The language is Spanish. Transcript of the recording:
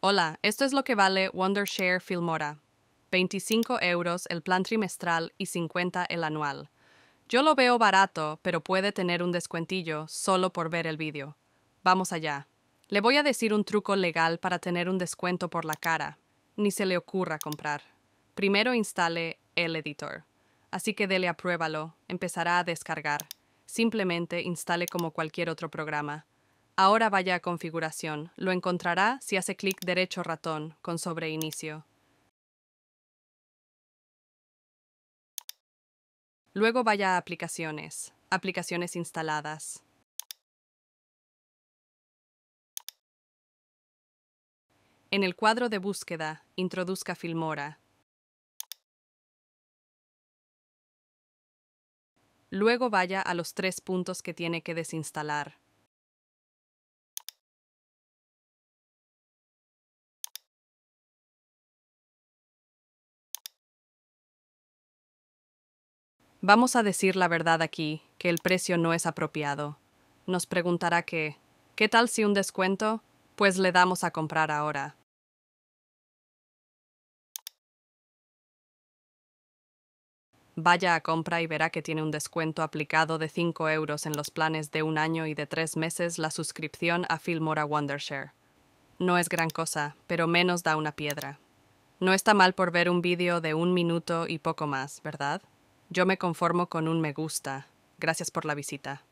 Hola, esto es lo que vale Wondershare Filmora. 25 euros el plan trimestral y 50 el anual. Yo lo veo barato, pero puede tener un descuentillo solo por ver el vídeo. Vamos allá. Le voy a decir un truco legal para tener un descuento por la cara. Ni se le ocurra comprar. Primero instale el editor. Así que dele a pruébalo, empezará a descargar. Simplemente instale como cualquier otro programa. Ahora vaya a configuración. Lo encontrará si hace clic derecho ratón con sobre inicio. Luego vaya a aplicaciones, aplicaciones instaladas. En el cuadro de búsqueda, introduzca Filmora. Luego vaya a los tres puntos que tiene que desinstalar. Vamos a decir la verdad aquí, que el precio no es apropiado. Nos preguntará que, ¿qué tal si un descuento? Pues le damos a comprar ahora. Vaya a compra y verá que tiene un descuento aplicado de 5 euros en los planes de un año y de tres meses la suscripción a Filmora Wondershare. No es gran cosa, pero menos da una piedra. No está mal por ver un vídeo de un minuto y poco más, ¿verdad? Yo me conformo con un me gusta. Gracias por la visita.